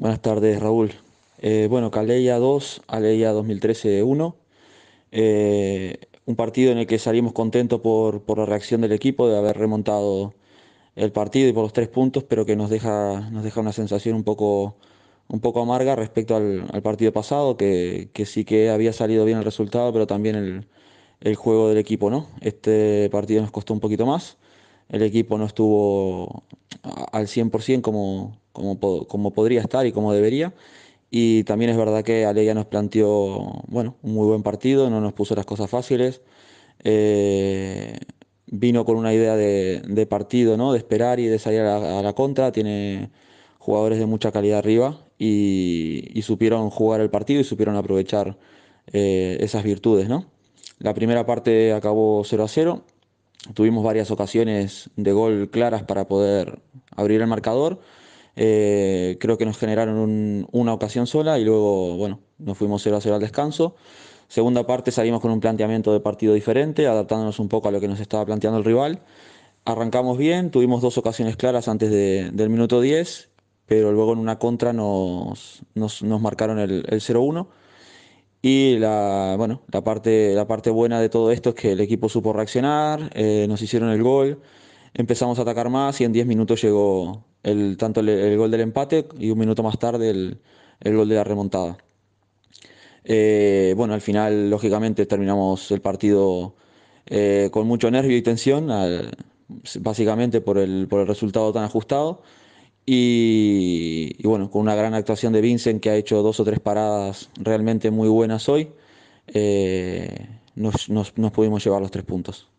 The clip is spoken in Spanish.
Buenas tardes, Raúl. Eh, bueno, Caleya 2, Aleia 2013-1. un partido en el que salimos contentos por, la reacción del equipo, de haber remontado el partido y por los tres puntos, pero que nos deja, nos deja una sensación un poco, un poco amarga respecto al, partido pasado, que, que, sí que había salido bien el resultado, pero también el, el juego del equipo, ¿no? Este partido nos costó un poquito más. El equipo no estuvo al 100% como, como, como podría estar y como debería. Y también es verdad que Aleja nos planteó bueno, un muy buen partido, no nos puso las cosas fáciles. Eh, vino con una idea de, partido, ¿no? de esperar y de salir a la, contra. Tiene jugadores de mucha calidad arriba y, supieron jugar el partido y supieron aprovechar eh, esas virtudes. ¿no? La primera parte acabó 0 a 0. Tuvimos varias ocasiones de gol claras para poder abrir el marcador. Eh, creo que nos generaron una ocasión sola y luego, bueno, nos fuimos 0 a 0 al descanso. Segunda parte salimos con un planteamiento de partido diferente, adaptándonos un poco a lo que nos estaba planteando el rival. Arrancamos bien, tuvimos dos ocasiones claras antes del minuto 10, pero luego en una contra nos, marcaron el, el 0-1. Y la, bueno, la, parte, la parte buena de todo esto es que el equipo supo reaccionar, eh, nos hicieron el gol empezamos a atacar más y en 10 minutos llegó el, tanto el, gol del empate y un minuto más tarde el, gol de la remontada. Eh, bueno, al final, lógicamente, terminamos el partido eh, con mucho nervio y tensión, básicamente por el, por el resultado tan ajustado. Y, bueno, con una gran actuación de Vincent que ha hecho dos o tres paradas realmente muy buenas hoy, eh, nos pudimos llevar los tres puntos.